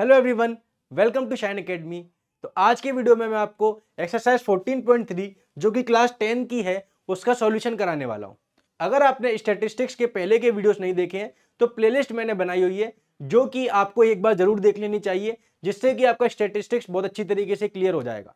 hello everyone welcome to Shine Academy तो आज के वीडियो में मैं आपको एक्सरसाइज 14.3 जो कि क्लास 10 की है उसका सॉल्यूशन कराने वाला हूँ अगर आपने स्टेटिस्टिक्स के पहले के वीडियोस नहीं देखे हैं तो प्लेलिस्ट मैंने बनाई हुई है जो कि आपको एक बार ज़रूर देख लेनी चाहिए जिससे कि आपका स्टेटिस्टिक्स बहुत अच्छी तरीके से क्लियर हो जाएगा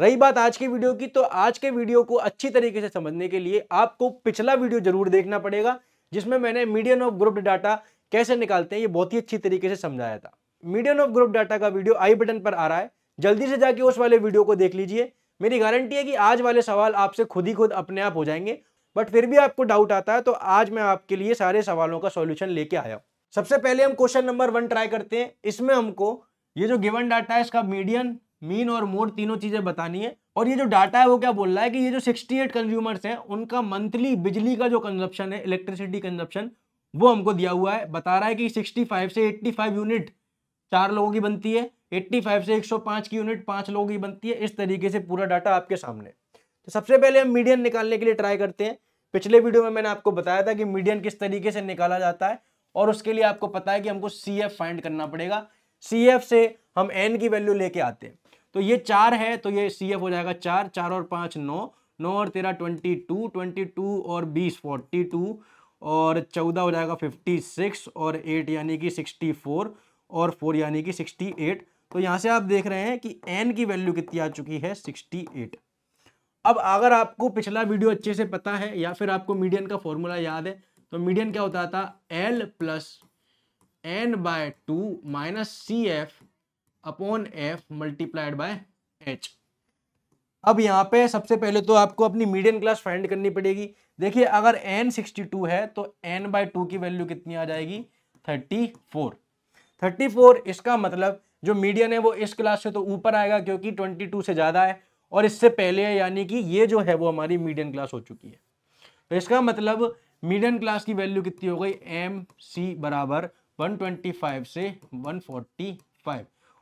रही बात आज की वीडियो की तो आज के वीडियो को अच्छी तरीके से समझने के लिए आपको पिछला वीडियो ज़रूर देखना पड़ेगा जिसमें मैंने मीडियन ऑफ ग्रुप डाटा कैसे निकालते हैं ये बहुत ही अच्छी तरीके से समझाया था मीडियन ऑफ ग्रुप डाटा का वीडियो आई बटन पर आ रहा है जल्दी से जाके उस वाले वीडियो को देख लीजिए मेरी गारंटी है कि आज वाले सवाल आपसे खुद ही खुद अपने आप हो जाएंगे बट फिर भी आपको डाउट आता है तो आज मैं आपके लिए सारे सवालों का सॉल्यूशन लेके आया हूँ सबसे पहले हम क्वेश्चन नंबर वन ट्राई करते हैं इसमें हमको ये जो गिवन डाटा है इसका मीडियन मीन और मोड तीनों चीज़ें बतानी है और ये जो डाटा है वो क्या बोल रहा है कि ये जो 68 कंज्यूमर्स हैं उनका मंथली बिजली का जो कंजप्शन है इलेक्ट्रिसिटी कंजप्शन वो हमको दिया हुआ है बता रहा है कि 65 से 85 यूनिट चार लोगों की बनती है 85 से 105 की यूनिट पांच लोगों की बनती है इस तरीके से पूरा डाटा आपके सामने तो सबसे पहले हम मीडियन निकालने के लिए ट्राई करते हैं पिछले वीडियो में मैंने आपको बताया था कि मीडियन किस तरीके से निकाला जाता है और उसके लिए आपको पता है कि हमको सी फाइंड करना पड़ेगा सी से हम एन की वैल्यू लेके आते हैं तो ये चार है तो ये सी हो जाएगा चार चार और पाँच नौ नौ और तेरह ट्वेंटी टू ट्वेंटी टू और बीस फोर्टी टू और चौदह हो जाएगा फिफ्टी सिक्स और एट यानी कि सिक्सटी फोर और फोर यानी कि सिक्सटी एट तो यहाँ से आप देख रहे हैं कि एन की वैल्यू कितनी आ चुकी है सिक्सटी एट अब अगर आपको पिछला वीडियो अच्छे से पता है या फिर आपको मीडियन का फॉर्मूला याद है तो मीडियन क्या होता था L plus N by two minus C F upon F multiplied by H अब यहाँ पे सबसे पहले तो आपको अपनी मीडियन क्लास फाइंड करनी पड़ेगी देखिए अगर एन सिक्सटी टू है तो एन बाय टू की वैल्यू कितनी आ जाएगी थर्टी फोर 34 इसका मतलब जो मीडियन है वो इस क्लास से तो ऊपर आएगा क्योंकि 22 से ज़्यादा है और इससे पहले है यानी कि ये जो है वो हमारी मीडियन क्लास हो चुकी है तो इसका मतलब मीडियन क्लास की वैल्यू कितनी हो गई एम सी बराबर 125 से 145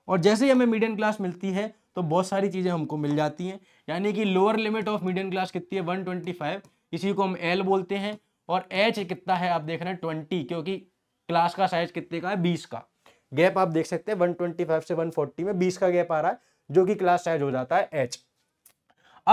और जैसे ही हमें मीडियन क्लास मिलती है तो बहुत सारी चीज़ें हमको मिल जाती हैं यानी कि lower limit of median class कितनी है फाइव इसी को हम एल बोलते हैं और एच कितना है आप देख रहे हैं ट्वेंटी क्योंकि क्लास का साइज कितने का है बीस का गैप आप देख सकते हैं 125 से 140 में 20 का गैप आ रहा है जो कि क्लास साइज हो जाता है एच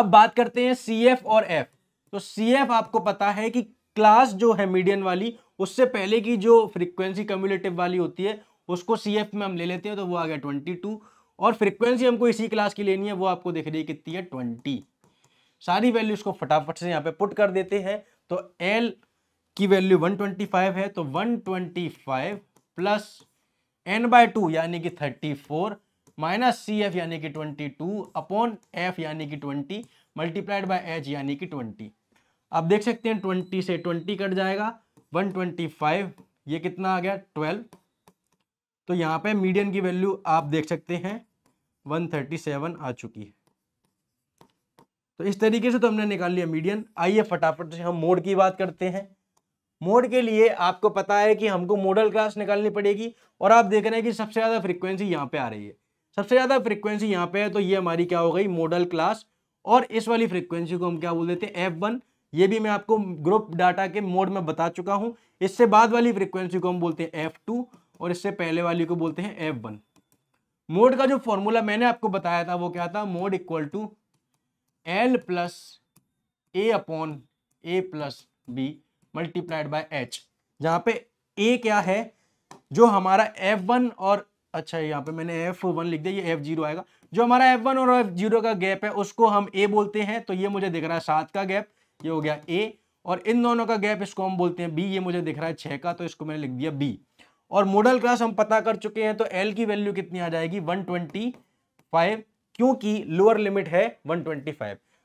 अब बात करते हैं सी एफ और एफ तो सी एफ आपको पता है कि क्लास जो है मीडियन वाली उससे पहले की जो फ्रिक्वेंसी कम्युलेटिव वाली होती है उसको सी एफ में हम ले लेते हैं तो वो आ गया ट्वेंटी टू और फ्रिक्वेंसी हमको इसी क्लास की लेनी है वो आपको देख रही है कितनी है ट्वेंटी सारी वैल्यूज को फटाफट से यहाँ पे पुट कर देते हैं तो एल की वैल्यू 125 है तो 125 प्लस एन बाय टू यानी कि थर्टी फोर माइनस सी एफ यानी कि ट्वेंटी टू अपॉन एफ यानी कि ट्वेंटी मल्टीप्लाइड बाय एच यानी कि ट्वेंटी तो आप देख सकते हैं ट्वेंटी से ट्वेंटी कट जाएगा वन ट्वेंटी फाइव ये कितना आ गया ट्वेल्व तो यहाँ पे मीडियन की वैल्यू आप देख सकते हैं वन थर्टी सेवन आ चुकी है तो इस तरीके से तो हमने निकाल लिया मीडियन आइए फटाफट से हम मोड की बात करते हैं मोड के लिए आपको पता है कि हमको मॉडल क्लास निकालनी पड़ेगी और आप देख रहे हैं कि सबसे ज़्यादा फ्रिक्वेंसी यहाँ पे आ रही है सबसे ज़्यादा फ्रिक्वेंसी यहाँ पे है तो ये हमारी क्या हो गई मॉडल क्लास और इस वाली फ्रिक्वेंसी को हम क्या बोल देते हैं एफ वन ये भी मैं आपको ग्रुप डाटा के मोड में बता चुका हूँ इससे बाद वाली फ्रिक्वेंसी को हम बोलते हैं एफ टू और इससे पहले वाली को बोलते हैं एफ वन मोड का जो फॉर्मूला मैंने आपको बताया था वो क्या था mode equal to L plus A upon A plus B multiplied by H जहाँ पे ए क्या है जो हमारा एफ वन और अच्छा यहाँ पे मैंने एफ वन लिख दिया ये एफ जीरो आएगा जो हमारा एफ वन और एफ जीरो का गैप है उसको हम ए बोलते हैं तो ये मुझे दिख रहा है सात का गैप ये हो गया ए और इन दोनों का गैप इसको हम बोलते हैं बी ये मुझे दिख रहा है छः का तो इसको मैंने लिख दिया बी और मॉडल क्लास हम पता कर चुके हैं तो एल की वैल्यू कितनी आ जाएगी वन क्योंकि लोअर लिमिट है वन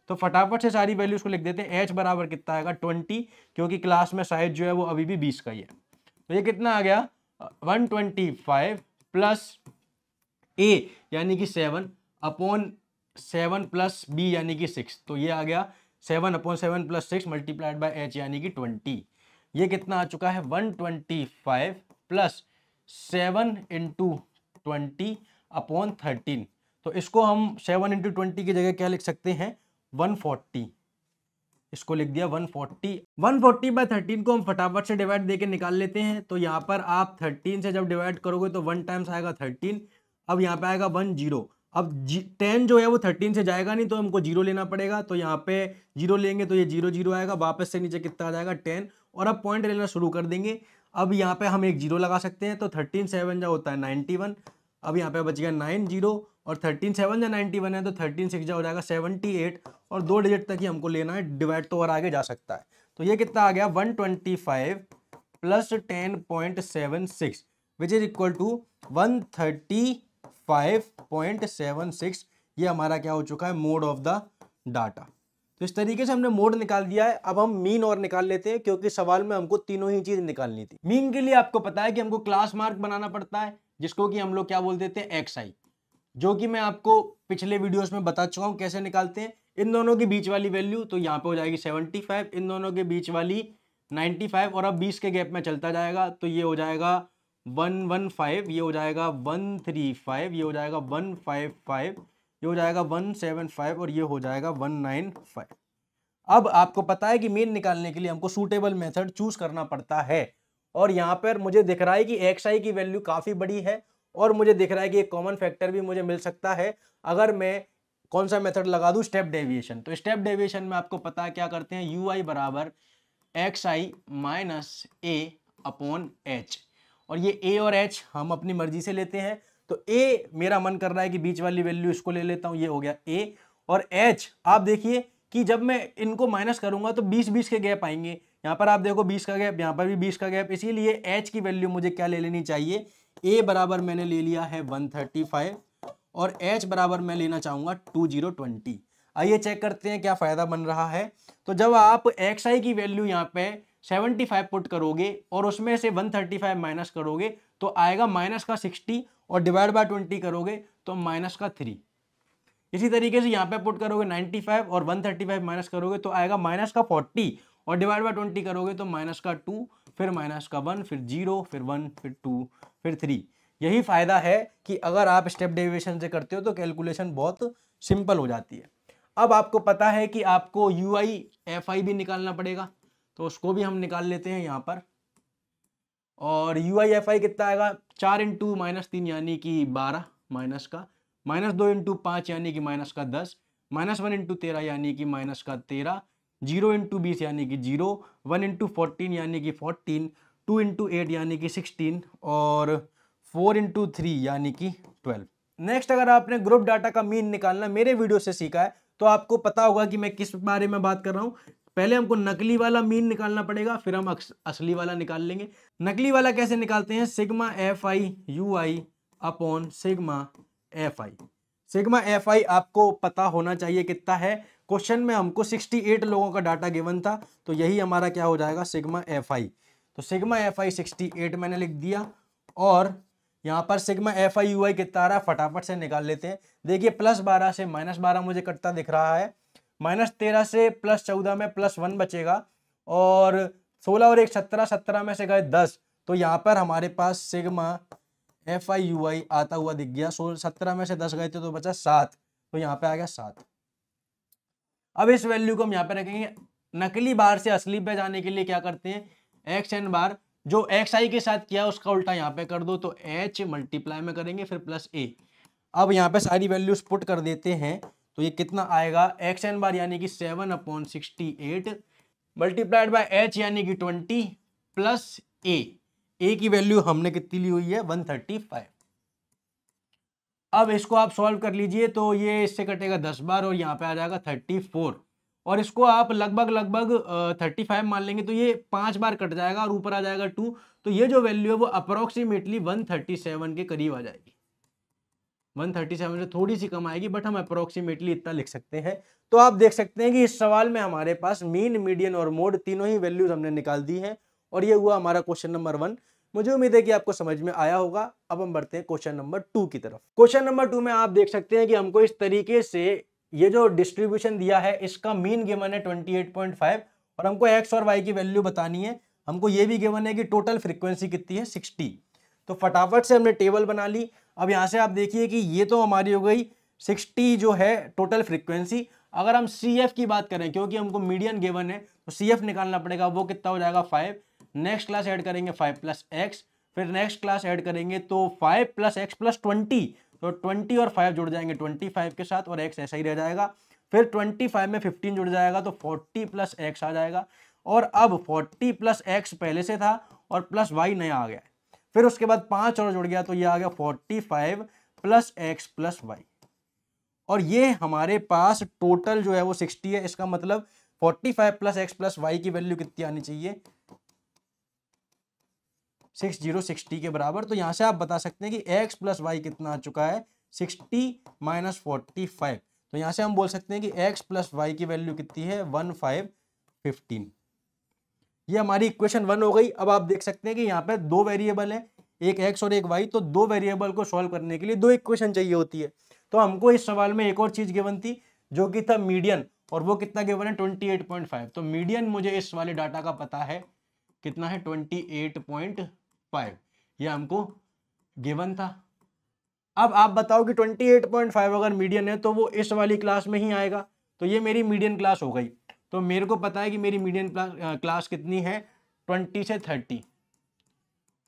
तो फटाफट से सारी वैल्यूज को लिख देते हैं एच बराबर कितना आएगा ट्वेंटी क्योंकि क्लास में साइज जो है वो अभी भी बीस का ही है तो ये कितना आ गया one twenty five plus A यानी कि seven upon seven plus B यानी कि सिक्स तो ये आ गया seven upon seven plus six multiplied by H यानी कि ट्वेंटी ये कितना आ चुका है one twenty five plus seven into twenty upon thirteen तो इसको हम सेवन इंटू ट्वेंटी की जगह क्या लिख सकते हैं 140 इसको लिख दिया 140 140 बाय 13 को हम फटाफट से डिवाइड देके निकाल लेते हैं तो यहाँ पर आप 13 से जब डिवाइड करोगे तो वन टाइम्स आएगा 13 अब यहाँ पे आएगा वन जीरो अब जी टेन जो है वो थर्टीन से जाएगा नहीं तो हमको जीरो लेना पड़ेगा तो यहाँ पे जीरो लेंगे तो ये जीरो जीरो आएगा वापस से नीचे कितना आ जाएगा टेन और अब पॉइंट लेना शुरू कर देंगे अब यहाँ पे हम एक जीरो लगा सकते हैं तो थर्टीन सेवन जो होता है नाइन्टी वन अब यहाँ पे बच गया नाइन जीरो और थर्टीन सेवन या नाइन्टी वन है तो थर्टीन सिक्स हो जाएगा सेवेंटी एट और दो डिजिट तक ही हमको लेना है डिवाइड तो और आगे जा सकता है तो ये कितना आ गया one twenty five plus ten point seven six which is equal to one thirty five point seven six ये हमारा क्या हो चुका है मोड ऑफ द डाटा तो इस तरीके से हमने मोड निकाल दिया है अब हम मीन और निकाल लेते हैं क्योंकि सवाल में हमको तीनों ही चीज निकालनी थी मीन के लिए आपको पता है कि हमको क्लास मार्क बनाना पड़ता है जिसको कि हम लोग क्या बोल देते हैं एक्स आई जो कि मैं आपको पिछले वीडियोस में बता चुका हूँ कैसे निकालते हैं इन दोनों के बीच वाली वैल्यू तो यहाँ पे हो जाएगी 75 इन दोनों के बीच वाली 95 और अब 20 के गैप में चलता जाएगा तो ये हो जाएगा 115 ये हो जाएगा 135 ये हो जाएगा 155 ये हो जाएगा 175 और ये हो जाएगा 195 अब आपको पता है कि मेन निकालने के लिए हमको सूटेबल मेथड चूज करना पड़ता है और यहाँ पर मुझे दिख रहा है कि एक्स आई की वैल्यू काफ़ी बड़ी है और मुझे दिख रहा है कि एक कॉमन फैक्टर भी मुझे मिल सकता है अगर मैं कौन सा मेथड लगा दूं स्टेप डेविएशन तो स्टेप डेविएशन में आपको पता है क्या करते हैं यू आई बराबर एक्स आई माइनस ए अपॉन एच और ये ए और एच हम अपनी मर्जी से लेते हैं तो ए मेरा मन कर रहा है कि बीच वाली वैल्यू इसको ले लेता हूँ ये हो गया ए और एच आप देखिए कि जब मैं इनको माइनस करूंगा तो बीस बीस के गैप आएंगे यहाँ पर आप देखो बीस का गैप यहाँ पर भी बीस का गैप इसीलिए एच की वैल्यू मुझे क्या ले लेनी चाहिए ए बराबर मैंने ले लिया है वन थर्टी फाइव और एच बराबर मैं लेना चाहूंगा टू जीरो ट्वेंटी आइए चेक करते हैं क्या फ़ायदा बन रहा है तो जब आप एक्स आई की वैल्यू यहाँ पे 75 पुट करोगे और उसमें से 135 माइनस करोगे तो आएगा माइनस का 60 और डिवाइड बाय 20 करोगे तो माइनस का 3 इसी तरीके से यहाँ पे पुट करोगे 95 और 135 माइनस करोगे तो आएगा माइनस का 40 और डिवाइड बाय 20 करोगे तो माइनस का 2 फिर माइनस का 1 फिर 0 फिर 1 फिर टू फिर थ्री यही फ़ायदा है कि अगर आप स्टेप डेविएशन से करते हो तो कैलकुलेशन बहुत सिंपल हो जाती है अब आपको पता है कि आपको यू आई एफ आई भी निकालना पड़ेगा तो उसको भी हम निकाल लेते हैं यहाँ पर और यू आई एफ आई कितना आएगा चार इंटू माइनस तीन यानी कि बारह माइनस का माइनस दो इंटू पाँच यानी कि माइनस का दस माइनस वन इंटू तेरह यानी कि माइनस का तेरह जीरो इंटू बीस यानी कि जीरो वन इंटू फोर्टीन यानी कि फोर्टीन टू इंटू एट यानी कि सिक्सटीन और फोर इंटू थ्री यानी कि ट्वेल्व नेक्स्ट अगर आपने ग्रुप डाटा का मीन निकालना मेरे वीडियो से सीखा है तो आपको पता होगा कि मैं किस बारे में बात कर रहा हूँ पहले हमको नकली वाला मीन निकालना पड़ेगा फिर हम असली वाला निकाल लेंगे नकली वाला कैसे निकालते हैं sigma F I you I upon sigma F I sigma F I आपको पता होना चाहिए कितना है क्वेश्चन में हमको 68 लोगों का डाटा गिवन था तो यही हमारा क्या हो जाएगा सिग्मा एफ आई तो sigma F I sixty eight मैंने लिख दिया और यहाँ पर sigma F I you I कितना आ रहा है फटाफट से निकाल लेते हैं देखिए प्लस बारह से माइनस बारह मुझे कटता दिख रहा है माइनस तेरह से प्लस चौदह में प्लस वन बचेगा और सोलह और एक सत्रह सत्रह में से गए दस तो यहाँ पर हमारे पास sigma F I you I आता हुआ दिख गया सोलह सत्रह में से दस गए थे तो बचा सात तो यहाँ पे आ गया सात अब इस वैल्यू को हम यहाँ पे रखेंगे नकली बार से असली पे जाने के लिए क्या करते हैं एक्स एन बार जो एक्स आई के साथ किया उसका उल्टा यहाँ पे कर दो तो एच मल्टीप्लाई में करेंगे फिर प्लस ए अब यहाँ पे सारी वैल्यूज पुट कर देते हैं तो ये कितना आएगा एक्स एन बार यानी कि seven upon sixty eight multiplied by H यानी कि ट्वेंटी प्लस ए ए की वैल्यू हमने कितनी ली हुई है वन थर्टी फाइव अब इसको आप सॉल्व कर लीजिए तो ये इससे कटेगा दस बार और यहाँ पे आ जाएगा थर्टी फोर और इसको आप लगभग लगभग थर्टी फाइव मान लेंगे तो ये पांच बार कट जाएगा और ऊपर आ जाएगा टू तो ये जो वैल्यू है वो अप्रोक्सीमेटली वन थर्टी सेवन के करीब आ जाएगी वन थर्टी सेवन से थोड़ी सी कम आएगी बट हम अप्रोक्सीमेटली इतना लिख सकते हैं तो आप देख सकते हैं कि इस सवाल में हमारे पास मीन मीडियन और मोड तीनों ही वैल्यूज हमने निकाल दी है और ये हुआ हमारा क्वेश्चन नंबर वन मुझे उम्मीद है कि आपको समझ में आया होगा अब हम बढ़ते हैं क्वेश्चन नंबर टू की तरफ क्वेश्चन नंबर टू में आप देख सकते हैं कि हमको इस तरीके से ये जो डिस्ट्रीब्यूशन दिया है इसका मीन गिवन है 28.5 और हमको एक्स और वाई की वैल्यू बतानी है हमको ये भी गिवन है कि टोटल फ्रिक्वेंसी कितनी है 60 तो फटाफट से हमने टेबल बना ली अब यहाँ से आप देखिए कि ये तो हमारी हो गई 60 जो है टोटल फ्रिक्वेंसी अगर हम सी की बात करें क्योंकि हमको मीडियन गेवन है तो सी निकालना पड़ेगा वो कितना हो जाएगा फाइव नेक्स्ट क्लास ऐड करेंगे फाइव प्लस एक्स फिर नेक्स्ट क्लास ऐड करेंगे तो five plus X plus twenty तो ट्वेंटी और फाइव जुड़ जाएंगे ट्वेंटी फाइव के साथ और एक्स ऐसा ही रह जाएगा फिर ट्वेंटी फाइव में फिफ्टीन जुड़ जाएगा तो फोर्टी प्लस एक्स आ जाएगा और अब फोर्टी प्लस एक्स पहले से था और प्लस वाई नया आ गया फिर उसके बाद पांच और जुड़ गया तो ये आ गया forty five plus X plus Y और ये हमारे पास टोटल जो है वो सिक्सटी है इसका मतलब forty five plus X plus Y की वैल्यू कितनी आनी चाहिए सिक्स जीरो सिक्सटी के बराबर तो यहाँ से आप बता सकते हैं कि एक्स प्लस वाई कितना आ चुका है सिक्सटी माइनस फोर्टी फाइव तो यहाँ से हम बोल सकते हैं कि एक्स प्लस वाई की वैल्यू कितनी है वन फाइव फिफ्टीन ये हमारी इक्वेशन वन हो गई अब आप देख सकते हैं कि यहाँ पर दो वेरिएबल है एक एक्स और एक वाई तो दो वेरिएबल को सॉल्व करने के लिए दो इक्वेशन चाहिए होती है तो हमको इस सवाल में एक और चीज़ गिवन थी जो कि था मीडियन और वो कितना गिवन है ट्वेंटी एट पॉइंट फाइव तो मीडियन मुझे इस वाले डाटा का पता है कितना है ट्वेंटी एट पॉइंट फाइव ये हमको गिवन था अब आप बताओ कि ट्वेंटी एट पॉइंट फाइव अगर मीडियन है तो वो इस वाली क्लास में ही आएगा तो ये मेरी मीडियन क्लास हो गई तो मेरे को पता है कि मेरी मीडियन क्लास कितनी है ट्वेंटी से थर्टी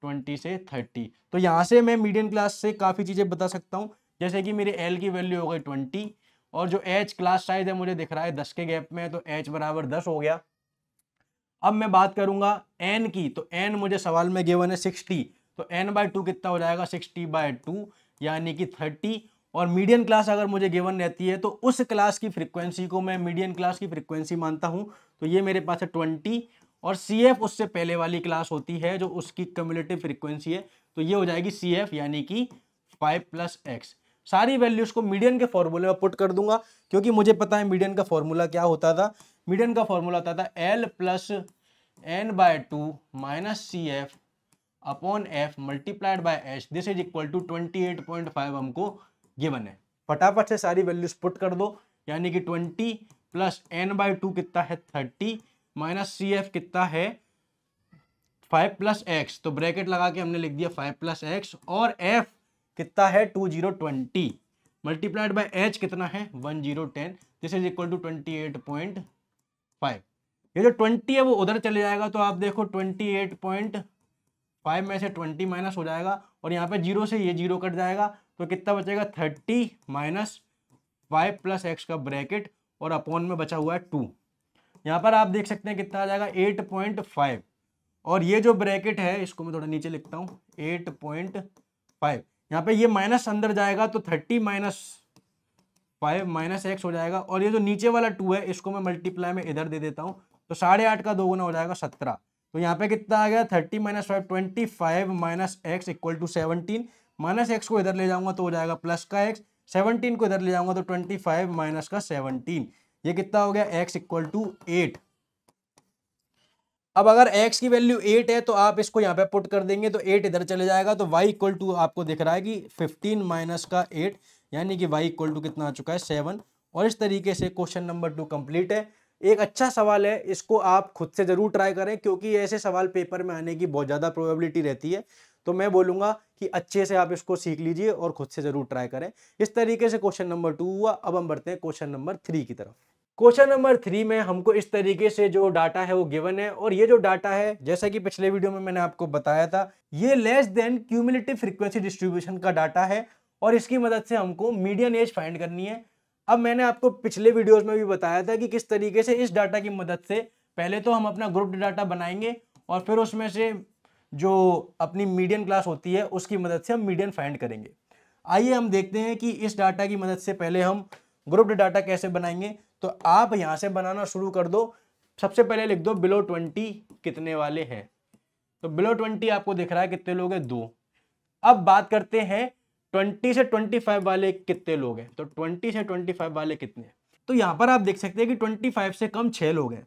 ट्वेंटी से थर्टी तो यहाँ से मैं मीडियन क्लास से काफ़ी चीज़ें बता सकता हूँ जैसे कि मेरे एल की वैल्यू हो गई ट्वेंटी और जो एच क्लास साइज है मुझे दिख रहा है दस के गैप में तो एच बराबर दस हो गया अब मैं बात करूंगा एन की तो एन मुझे सवाल में गेवन है सिक्सटी तो एन बाई टू कितना हो जाएगा सिक्सटी बाय टू यानी कि थर्टी और मीडियम क्लास अगर मुझे गेवन रहती है तो उस क्लास की फ्रिक्वेंसी को मैं मीडियम क्लास की फ्रिक्वेंसी मानता हूँ तो ये मेरे पास है ट्वेंटी और सी एफ उससे पहले वाली क्लास होती है जो उसकी कम्युलेटिव फ्रिक्वेंसी है तो ये हो जाएगी सी एफ यानी कि फाइव प्लस एक्स सारी वैल्यूज़ को मीडियन के फॉर्मूले में पुट कर दूंगा क्योंकि मुझे पता है मीडियन का फॉर्मूला क्या होता था मीडियन का फॉर्मूला आता था L plus N by two minus C F upon F multiplied by H this is equal to twenty eight point five हमको गिवन है फटाफट से सारी वैल्यूज पुट कर दो यानी कि twenty plus N by two कितना है थर्टी माइनस सी एफ कितना है फाइव प्लस एक्स तो ब्रैकेट लगा के हमने लिख दिया फाइव प्लस एक्स और एफ कितना है two zero twenty multiplied by H कितना है one zero ten this is equal to twenty eight point five ये जो ट्वेंटी है वो उधर चले जाएगा तो आप देखो ट्वेंटी एट पॉइंट फाइव में से ट्वेंटी माइनस हो जाएगा और यहाँ पे जीरो से ये जीरो कट जाएगा तो कितना बचेगा thirty minus five plus x का ब्रैकेट और अपॉन में बचा हुआ है टू यहाँ पर आप देख सकते हैं कितना आ जाएगा एट पॉइंट फाइव और ये जो ब्रैकेट है इसको मैं थोड़ा नीचे लिखता हूँ एट पॉइंट फाइव यहाँ पे ये माइनस अंदर जाएगा तो thirty minus five minus x हो जाएगा और ये जो नीचे वाला टू है इसको मैं मल्टीप्लाई में इधर दे देता हूँ तो साढ़े आठ का दो गुना हो जाएगा सत्रह तो यहाँ पे कितना आ गया thirty minus five twenty five minus x equal to seventeen minus x को इधर ले जाऊंगा तो हो जाएगा प्लस का एक्स सेवनटीन को इधर ले जाऊंगा तो ट्वेंटी फाइव माइनस का सेवनटीन ये कितना हो गया एक्स इक्वल टू एट अब अगर एक्स की वैल्यू एट है तो आप इसको यहाँ पे पुट कर देंगे तो एट इधर चले जाएगा तो वाई इक्वल टू आपको दिख रहा है कि फिफ्टीन माइनस का एट यानी कि वाई इक्वल टू कितना आ चुका है सेवन और इस तरीके से क्वेश्चन नंबर टू कंप्लीट है एक अच्छा सवाल है इसको आप खुद से ज़रूर ट्राई करें क्योंकि ऐसे सवाल पेपर में आने की बहुत ज़्यादा प्रोबेबिलिटी रहती है तो मैं बोलूँगा कि अच्छे से आप इसको सीख लीजिए और खुद से ज़रूर ट्राई करें इस तरीके से क्वेश्चन नंबर टू हुआ अब हम बढ़ते हैं क्वेश्चन नंबर थ्री की तरफ क्वेश्चन नंबर थ्री में हमको इस तरीके से जो डाटा है वो गिवन है और ये जो डाटा है जैसा कि पिछले वीडियो में मैंने आपको बताया था ये less than cumulative frequency distribution का डाटा है और इसकी मदद से हमको मीडियन एज फाइंड करनी है अब मैंने आपको पिछले वीडियोस में भी बताया था कि किस तरीके से इस डाटा की मदद से पहले तो हम अपना ग्रुप डाटा बनाएंगे और फिर उसमें से जो अपनी मीडियन क्लास होती है उसकी मदद से हम मीडियन फाइंड करेंगे आइए हम देखते हैं कि इस डाटा की मदद से पहले हम ग्रुप्ड डाटा कैसे बनाएंगे तो आप यहाँ से बनाना शुरू कर दो सबसे पहले लिख दो बिलो ट्वेंटी कितने वाले हैं तो बिलो ट्वेंटी आपको दिख रहा है कितने लोग हैं दो अब बात करते हैं ट्वेंटी से ट्वेंटी फाइव वाले कितने लोग हैं तो ट्वेंटी से ट्वेंटी फाइव वाले कितने तो यहाँ पर आप देख सकते हैं कि ट्वेंटी फाइव से कम छः लोग हैं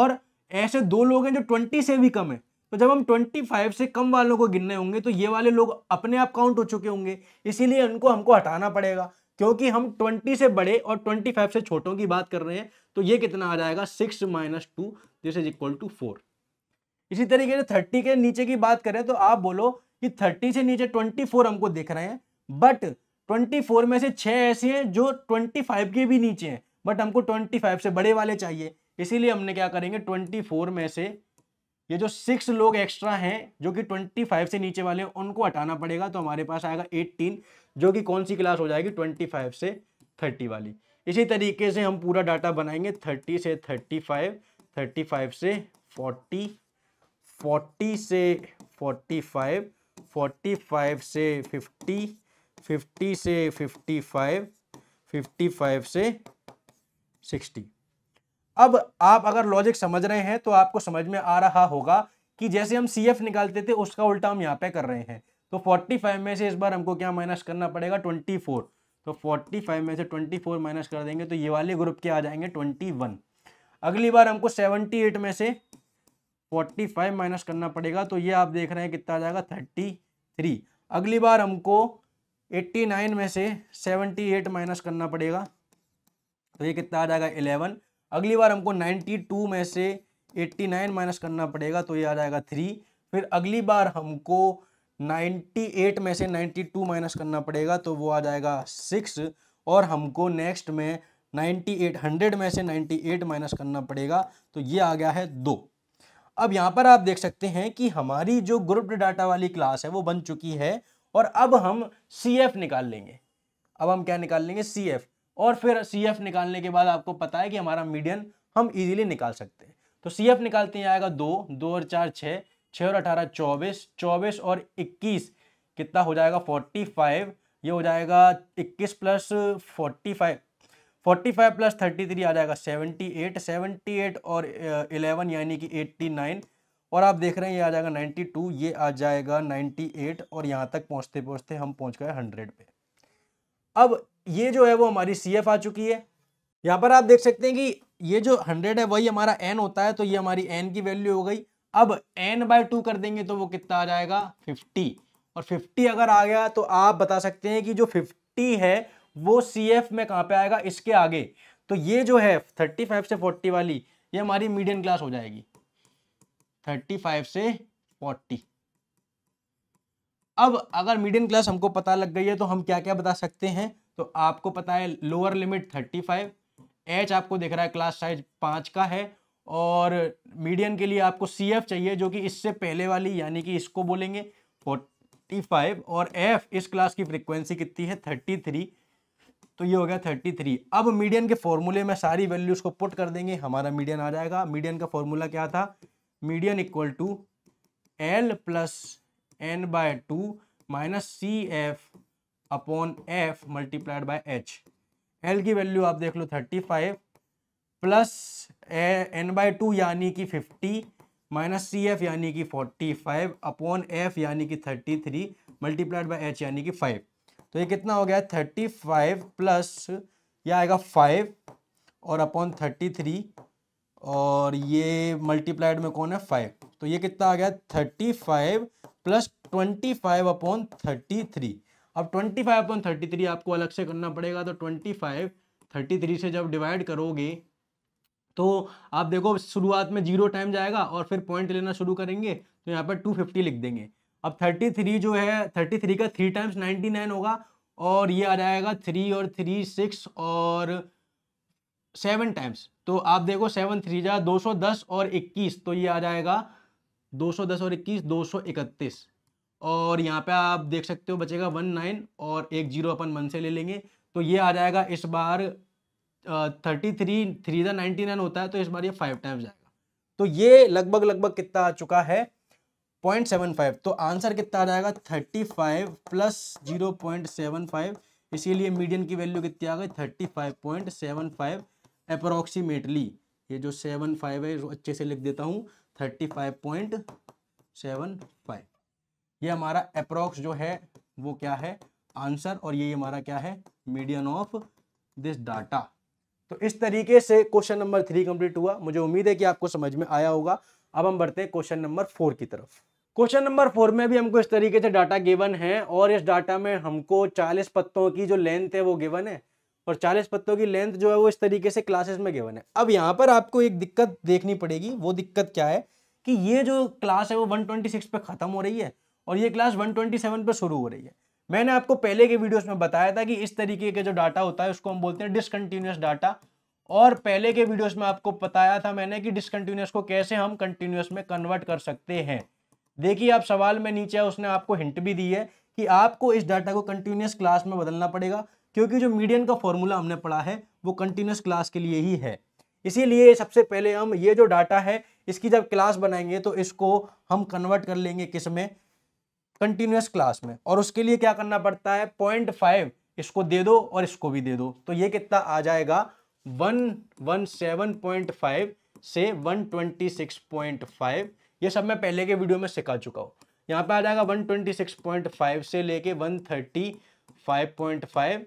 और ऐसे दो लोग हैं जो ट्वेंटी से भी कम है तो जब हम 25 से कम वालों को गिनने होंगे तो ये वाले लोग अपने आप काउंट हो चुके होंगे इसीलिए उनको हमको हटाना पड़ेगा क्योंकि हम 20 से बड़े और 25 से छोटों की बात कर रहे हैं तो ये कितना आ जाएगा six minus two this is equal to four इसी तरीके से थर्टी के नीचे की बात करें तो आप बोलो कि थर्टी से नीचे ट्वेंटी फोर हमको देख रहे हैं बट 24 में से छः ऐसे हैं जो 25 के भी नीचे हैं बट हमको 25 से बड़े वाले चाहिए इसीलिए हमने क्या करेंगे 24 में से ये जो सिक्स लोग एक्स्ट्रा हैं जो कि 25 से नीचे वाले हैं उनको हटाना पड़ेगा तो हमारे पास आएगा 18 जो कि कौन सी क्लास हो जाएगी 25 से 30 वाली इसी तरीके से हम पूरा डाटा बनाएंगे 30 से 35 35 से 40 40 से 45 45 से 50 फिफ्टी से फिफ्टी फाइव फिफ्टी फाइव से सिक्सटी अब आप अगर लॉजिक समझ रहे हैं तो आपको समझ में आ रहा होगा कि जैसे हम सी एफ निकालते थे उसका उल्टा हम यहाँ पे कर रहे हैं तो फोर्टी फाइव में से इस बार हमको क्या माइनस करना पड़ेगा ट्वेंटी फोर तो फोर्टी फाइव में से ट्वेंटी फोर माइनस कर देंगे तो ये वाले ग्रुप के आ जाएंगे ट्वेंटी वन अगली बार हमको सेवेंटी एट में से फोर्टी फाइव माइनस करना पड़ेगा तो ये आप देख रहे हैं कितना आ जाएगा थर्टी थ्री अगली बार हमको 89 में से 78 माइनस करना पड़ेगा तो ये कितना आ जाएगा 11 अगली बार हमको 92 में से 89 माइनस करना पड़ेगा तो ये आ जाएगा 3 फिर अगली बार हमको 98 में से 92 माइनस करना पड़ेगा तो वो आ जाएगा 6 और हमको नेक्स्ट में 98 100 में से 98 माइनस करना पड़ेगा तो ये आ गया है दो अब यहाँ पर आप देख सकते हैं कि हमारी जो ग्रुप्ड डाटा वाली क्लास है वो बन चुकी है और अब हम सी एफ निकाल लेंगे अब हम क्या निकाल लेंगे सी एफ और फिर सी एफ निकालने के बाद आपको पता है कि हमारा मीडियन हम इजीली निकाल सकते हैं तो सी एफ निकालते हैं आएगा दो दो और चार छः छः और अठारह चौबीस चौबीस और इक्कीस कितना हो जाएगा फोर्टी फाइव ये हो जाएगा इक्कीस plus forty five forty five plus thirty three आ जाएगा सेवेंटी एट सेवेंटी एट और इलेवन यानी कि एट्टी नाइन और आप देख रहे हैं ये आ जाएगा 92 ये आ जाएगा 98 और यहाँ तक पहुँचते पहुँचते हम पहुँच गए हंड्रेड पे अब ये जो है वो हमारी सी आ चुकी है यहाँ पर आप देख सकते हैं कि ये जो हंड्रेड है वही हमारा एन होता है तो ये हमारी एन की वैल्यू हो गई अब एन बाय टू कर देंगे तो वो कितना आ जाएगा फिफ्टी और फिफ्टी अगर आ गया तो आप बता सकते हैं कि जो फिफ्टी है वो सी एफ में कहाँ पर आएगा इसके आगे तो ये जो है थर्टी फाइव से फोर्टी वाली ये हमारी मीडियम क्लास हो जाएगी थर्टी फाइव से फोर्टी अब अगर मीडियम क्लास हमको पता लग गई है तो हम क्या क्या बता सकते हैं तो आपको पता है lower limit thirty five h आपको दिख रहा है क्लास साइज पाँच का है और मीडियम के लिए आपको सी एफ चाहिए जो कि इससे पहले वाली यानी कि इसको बोलेंगे फोर्टी फाइव और एफ इस क्लास की फ्रिक्वेंसी कितनी है थर्टी थ्री तो ये हो गया थर्टी थ्री अब मीडियम के फॉर्मूले में सारी वैल्यूज़ को पुट कर देंगे हमारा मीडियम आ जाएगा मीडियम का फॉर्मूला क्या था median equal to L plus N by two minus C F upon F multiplied by h l की वैल्यू आप देख लो thirty five plus N by two यानी कि फिफ्टी माइनस सी एफ यानी कि फोर्टी फाइव अपॉन एफ यानी कि thirty three multiplied by H यानी कि फाइव तो ये कितना हो गया थर्टी फाइव प्लस यह आएगा फाइव और अपॉन थर्टी थ्री और ये मल्टीप्लाइड में कौन है फाइव तो ये कितना आ गया thirty five plus twenty five upon thirty three अब twenty five upon thirty three आपको अलग से करना पड़ेगा तो ट्वेंटी फाइव थर्टी थ्री से जब डिवाइड करोगे तो आप देखो शुरुआत में जीरो टाइम जाएगा और फिर पॉइंट लेना शुरू करेंगे तो यहाँ पर टू फिफ्टी लिख देंगे अब थर्टी थ्री जो है थर्टी थ्री का थ्री टाइम्स नाइन्टी नाइन होगा और ये आ जाएगा थ्री और थ्री सिक्स और सेवन टाइम्स तो आप देखो सेवन थ्री जा दो सौ दस और इक्कीस तो ये आ जाएगा दो सौ दस और इक्कीस दो सौ इकतीस और यहाँ पे आप देख सकते हो बचेगा वन नाइन और एक जीरो अपन मन से ले लेंगे तो ये आ जाएगा इस बार थर्टी थ्री थ्री जा नाइन्टी नाइन होता है तो इस बार ये फाइव टाइम्स जाएगा तो ये लगभग लगभग कितना आ चुका है पॉइंट सेवन फाइव तो आंसर कितना आ जाएगा thirty five plus zero point seven five इसीलिए मीडियन की वैल्यू कितनी आ गई thirty five point seven five approximately ये जो सेवन फाइव है अच्छे से लिख देता हूँ thirty five point seven five ये हमारा अप्रोक्स जो है वो क्या है आंसर और ये हमारा क्या है मीडियन ऑफ दिस डाटा तो इस तरीके से क्वेश्चन नंबर थ्री कंप्लीट हुआ मुझे उम्मीद है कि आपको समझ में आया होगा अब हम बढ़ते हैं क्वेश्चन नंबर फोर की तरफ क्वेश्चन नंबर फोर में भी हमको इस तरीके से डाटा गिवन है और इस डाटा में हमको चालीस पत्तों की जो लेंथ है वो गिवन है और 40 पत्तों की लेंथ जो है वो इस तरीके से क्लासेस में गेवन है अब यहाँ पर आपको एक दिक्कत देखनी पड़ेगी वो दिक्कत क्या है कि ये जो क्लास है वो 126 पे ख़त्म हो रही है और ये क्लास 127 पे शुरू हो रही है मैंने आपको पहले के वीडियोस में बताया था कि इस तरीके का जो डाटा होता है उसको हम बोलते हैं डिसकंटिन्यूस डाटा और पहले के वीडियोज में आपको बताया था मैंने कि डिसकंटिन्यूस को कैसे हम कंटिन्यूस में कन्वर्ट कर सकते हैं देखिए आप सवाल में नीचे उसने आपको हिंट भी दी है कि आपको इस डाटा को कंटिन्यूस क्लास में बदलना पड़ेगा क्योंकि जो मीडियन का फॉर्मूला हमने पढ़ा है वो कंटिन्यूस क्लास के लिए ही है इसीलिए सबसे पहले हम ये जो डाटा है इसकी जब क्लास बनाएंगे तो इसको हम कन्वर्ट कर लेंगे किस में कंटिन्यूस क्लास में और उसके लिए क्या करना पड़ता है पॉइंट फाइव इसको दे दो और इसको भी दे दो तो ये कितना आ जाएगा one one seven point five से one twenty six point five ये सब मैं पहले के वीडियो में सिखा चुका हूँ यहाँ पे आ जाएगा one twenty six point five से लेके one thirty five point five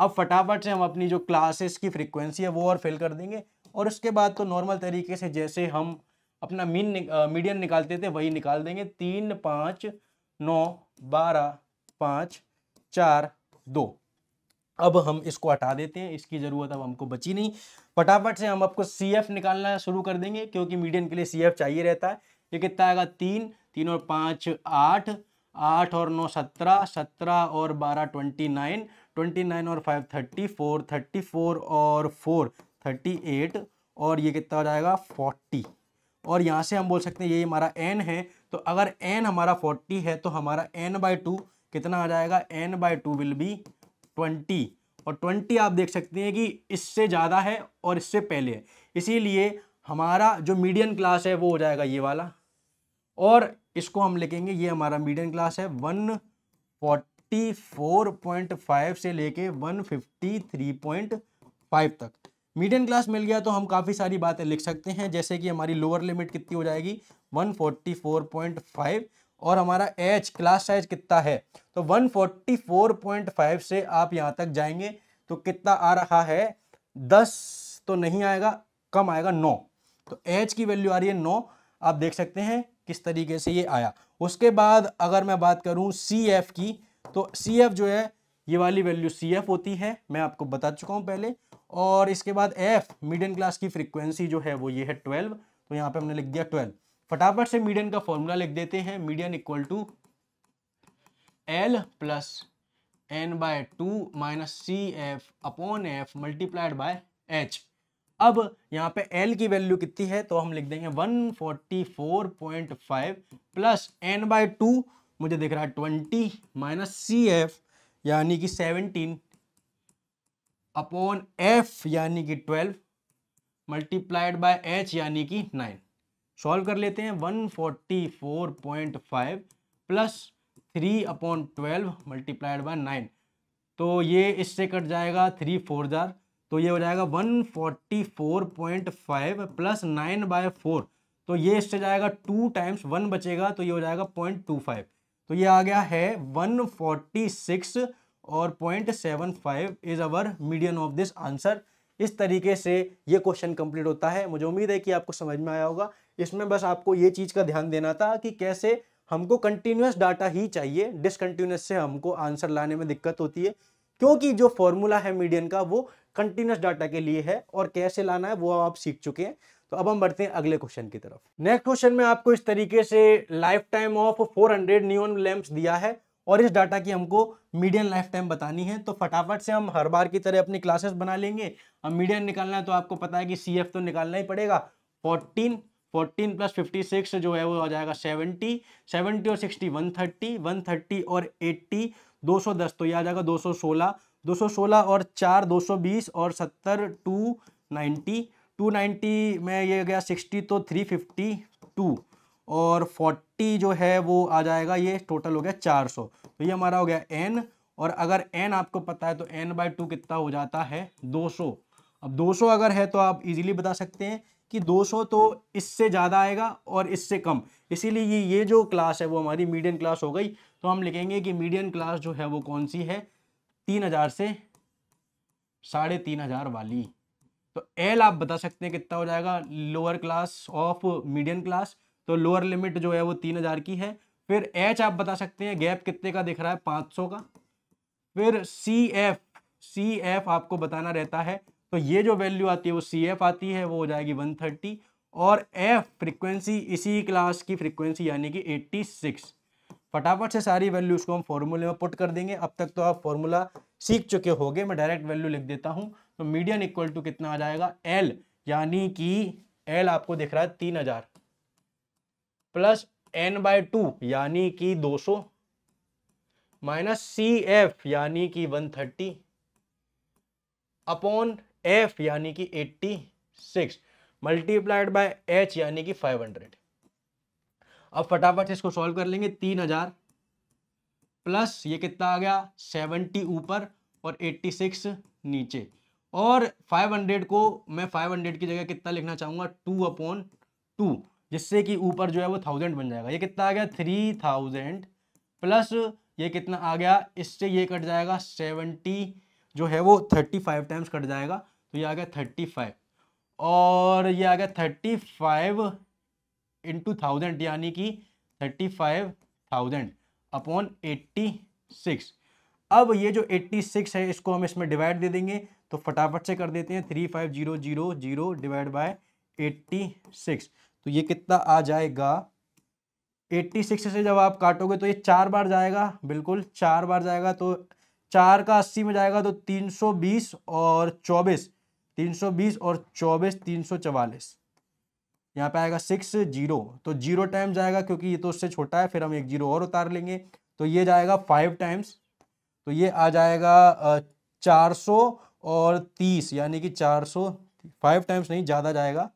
अब फटाफट से हम अपनी जो क्लासेस की फ्रिक्वेंसी है वो और फिल कर देंगे और उसके बाद तो नॉर्मल तरीके से जैसे हम अपना मीन मीडियम मीडियन निकालते थे वही निकाल देंगे तीन पाँच नौ बारह पाँच चार दो अब हम इसको हटा देते हैं इसकी ज़रूरत अब हमको बची नहीं फटाफट से हम आपको सी एफ निकालना शुरू कर देंगे क्योंकि मीडियन के लिए सी एफ चाहिए रहता है ये कितना आएगा तीन तीन और पाँच आठ आठ और नौ सत्रह सत्रह और बारह ट्वेंटी नाइन ट्वेंटी नाइन और five thirty four thirty four और फोर थर्टी एट और ये कितना हो जाएगा फोर्टी और यहाँ से हम बोल सकते हैं ये हमारा एन है तो अगर एन हमारा फोर्टी है तो हमारा एन बाई टू कितना आ जाएगा n by two will be twenty और ट्वेंटी आप देख सकते हैं कि इससे ज़्यादा है और इससे पहले है इसीलिए हमारा जो मीडियन क्लास है वो हो जाएगा ये वाला और इसको हम लिखेंगे ये हमारा मीडियम क्लास है one forty four point five से लेके one fifty three point five तक मीडियम क्लास मिल गया तो हम काफ़ी सारी बातें लिख सकते हैं जैसे कि हमारी लोअर लिमिट कितनी हो जाएगी one forty four point five और हमारा एच क्लास साइज कितना है तो one forty four point five से आप यहाँ तक जाएंगे तो कितना आ रहा है दस तो नहीं आएगा कम आएगा नौ तो एच की वैल्यू आ रही है नौ आप देख सकते हैं किस तरीके से ये आया उसके बाद अगर मैं बात करूँ सी एफ की तो सी एफ जो है ये वाली वैल्यू सी एफ होती है मैं आपको बता चुका हूँ पहले और इसके बाद एफ मीडियम क्लास की फ्रीक्वेंसी जो है वो ये है ट्वेल्व तो यहाँ पे हमने लिख दिया ट्वेल्व फटाफट से मीडियन का फॉर्मूला लिख देते हैं median equal to L plus N by two minus C F upon F multiplied by H अब यहाँ पे एल की वैल्यू कितनी है तो हम लिख देंगे 144.5 प्लस एन बाई टू मुझे दिख रहा है 20 माइनस सी एफ यानी कि 17 अपॉन एफ यानी कि 12 मल्टीप्लाइड बाय एच यानी कि 9 सॉल्व कर लेते हैं 144.5 plus three upon twelve multiplied by nine तो ये इससे कट जाएगा थ्री फोर जार तो ये हो जाएगा one forty four point five plus nine by four तो ये इससे जाएगा टू टाइम्स वन बचेगा तो ये हो जाएगा पॉइंट टू फाइव तो ये आ गया है वन फोर्टी सिक्स और point seven five is our medium of this answer इस तरीके से ये क्वेश्चन कंप्लीट होता है मुझे उम्मीद है कि आपको समझ में आया होगा इसमें बस आपको ये चीज़ का ध्यान देना था कि कैसे हमको कंटिन्यूस डाटा ही चाहिए डिसकंटिन्यूस से हमको आंसर लाने में दिक्कत होती है क्योंकि जो फॉर्मूला है मीडियन का वो कंटिन्यूस डाटा के लिए है और कैसे लाना है वो आप सीख चुके हैं तो अब हम बढ़ते हैं अगले क्वेश्चन की तरफ नेक्स्ट क्वेश्चन में आपको इस तरीके से life time of 400 hundred neon lamps दिया है और इस डाटा की हमको मीडियन लाइफ टाइम बतानी है तो फटाफट से हम हर बार की तरह अपनी क्लासेस बना लेंगे अब मीडियन निकालना है तो आपको पता है कि सी तो निकालना ही पड़ेगा fourteen fourteen plus fifty six जो है वो आ जाएगा सेवेंटी सेवेंटी और sixty one thirty one thirty और एट्टी 210 तो ये आ जाएगा 216 216 और चार 220 और 70 टू टू 290 में ये गया 60 तो 352 और 40 जो है वो आ जाएगा ये टोटल हो गया 400 तो ये हमारा हो गया एन और अगर एन आपको पता है तो एन बाई टू कितना हो जाता है 200 अब 200 अगर है तो आप इजीली बता सकते हैं कि 200 तो इससे ज़्यादा आएगा और इससे कम इसीलिए ये ये जो क्लास है वो हमारी मीडियम क्लास हो गई तो हम लिखेंगे कि मीडियम क्लास जो है वो कौन सी है तीन हज़ार से साढ़े तीन हज़ार वाली तो एल आप बता सकते हैं कितना हो जाएगा lower class of medium class तो लोअर लिमिट जो है वो तीन हज़ार की है फिर एच आप बता सकते हैं गैप कितने का दिख रहा है पाँच सौ का फिर सी एफ सी एफ आपको बताना रहता है तो ये जो वैल्यू आती है वो सी एफ आती है वो हो जाएगी वन थर्टी और एफ फ्रिक्वेंसी इसी क्लास की फ्रिक्वेंसी यानी कि एट्टी सिक्स फटाफट से सारी वैल्यूज को हम फॉर्मूले में पुट कर देंगे अब तक तो आप फॉर्मूला सीख चुके होंगे मैं डायरेक्ट वैल्यू लिख देता हूँ तो मीडियन इक्वल टू कितना आ जाएगा एल यानी कि एल आपको दिख रहा है तीन हजार प्लस एन बाय टू यानी कि दो सौ माइनस सी एफ यानी कि वन थर्टी अपॉन एफ यानी कि eighty six multiplied by H यानी कि फाइव हंड्रेड अब फटाफट इसको सॉल्व कर लेंगे तीन हजार प्लस ये कितना आ गया सेवेंटी ऊपर और एट्टी सिक्स नीचे और फाइव हंड्रेड को मैं फाइव हंड्रेड की जगह कितना लिखना चाहूँगा टू अपॉन टू जिससे कि ऊपर जो है वो थाउजेंड बन जाएगा ये कितना आ गया थ्री थाउजेंड प्लस ये कितना आ गया इससे ये कट जाएगा सेवेंटी जो है वो थर्टी फाइव टाइम्स कट जाएगा तो ये आ गया थर्टी फाइव और ये आ गया थर्टी फाइव इंटू थाउजेंड यानी कि thirty five thousand upon eighty six अब ये जो एट्टी सिक्स है इसको हम इसमें डिवाइड दे देंगे तो फटाफट से कर देते हैं three five zero zero zero divide by eighty six तो ये कितना आ जाएगा एट्टी सिक्स से जब आप काटोगे तो ये चार बार जाएगा बिल्कुल चार बार जाएगा तो चार का अस्सी में जाएगा तो तीन सौ बीस और चौबीस तीन सौ बीस और चौबीस तीन सौ चवालीस यहाँ पे आएगा सिक्स जीरो तो जीरो टाइम जाएगा क्योंकि ये तो उससे छोटा है फिर हम एक जीरो और उतार लेंगे तो ये जाएगा फाइव टाइम्स तो ये आ जाएगा चार सौ और तीस यानी कि चार सौ फाइव टाइम्स नहीं ज़्यादा जाएगा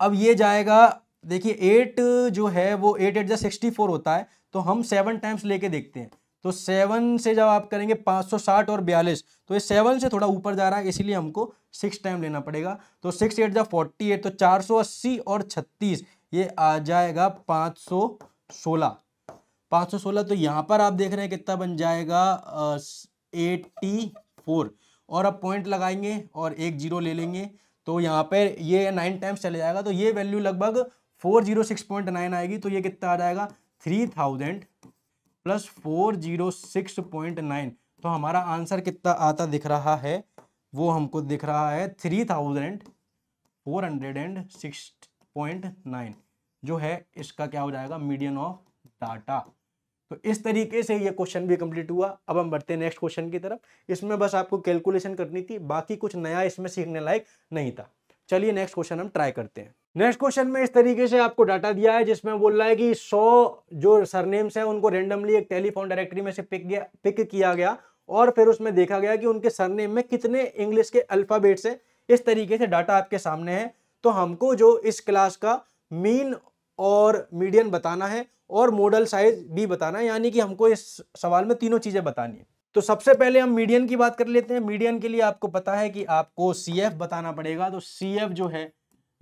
अब ये जाएगा देखिए एट जो है वो एट एट जो सिक्सटी फोर होता है तो हम सेवन टाइम्स लेके देखते हैं तो सेवन से जब आप करेंगे 560 और बयालीस तो ये सेवन से थोड़ा ऊपर जा रहा है इसीलिए हमको सिक्स टाइम लेना पड़ेगा तो सिक्स एट जब फोर्टी एट तो चार सौ अस्सी और छत्तीस ये आ जाएगा पाँच सौ सोलह पाँच सौ सोलह तो यहाँ पर आप देख रहे हैं कितना बन जाएगा एट्टी फोर और अब पॉइंट लगाएंगे और एक जीरो ले लेंगे तो यहाँ पर ये नाइन टाइम्स चले जाएगा तो ये वैल्यू लगभग four zero six point nine आएगी तो ये कितना आ जाएगा three thousand plus four zero six point nine तो हमारा आंसर कितना आता दिख रहा है वो हमको दिख रहा है three thousand four hundred and six point nine जो है इसका क्या हो जाएगा मीडियन ऑफ डाटा तो इस तरीके से ये क्वेश्चन भी कंप्लीट हुआ अब हम बढ़ते हैं नेक्स्ट क्वेश्चन की तरफ इसमें बस आपको कैलकुलेशन करनी थी बाकी कुछ नया इसमें सीखने लायक नहीं था चलिए नेक्स्ट क्वेश्चन हम ट्राई करते हैं नेक्स्ट क्वेश्चन में इस तरीके से आपको डाटा दिया है जिसमें बोल रहा है कि 100 जो सरनेम्स हैं उनको रेंडमली एक टेलीफोन डायरेक्टरी में से पिक गया पिक किया गया और फिर उसमें देखा गया कि उनके सरनेम में कितने इंग्लिश के अल्फ़ाबेट्स हैं इस तरीके से डाटा आपके सामने है तो हमको जो इस क्लास का मीन और मीडियन बताना है और मॉडल साइज भी बताना है यानी कि हमको इस सवाल में तीनों चीज़ें बतानी है तो सबसे पहले हम मीडियन की बात कर लेते हैं मीडियन के लिए आपको पता है कि आपको सी बताना पड़ेगा तो सी जो है